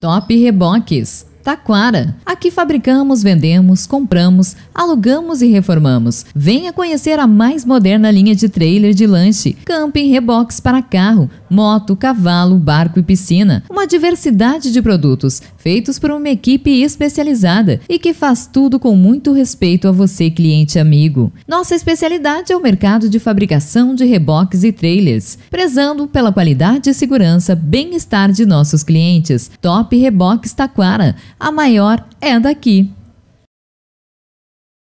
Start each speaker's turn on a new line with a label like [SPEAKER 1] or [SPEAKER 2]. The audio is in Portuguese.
[SPEAKER 1] Top Reboques Taquara. Aqui fabricamos, vendemos, compramos, alugamos e reformamos. Venha conhecer a mais moderna linha de trailer de lanche, camping, rebox para carro, moto, cavalo, barco e piscina. Uma diversidade de produtos feitos por uma equipe especializada e que faz tudo com muito respeito a você, cliente amigo. Nossa especialidade é o mercado de fabricação de reboques e trailers, prezando pela qualidade e segurança, bem-estar de nossos clientes. Top Reboques Taquara a maior é daqui.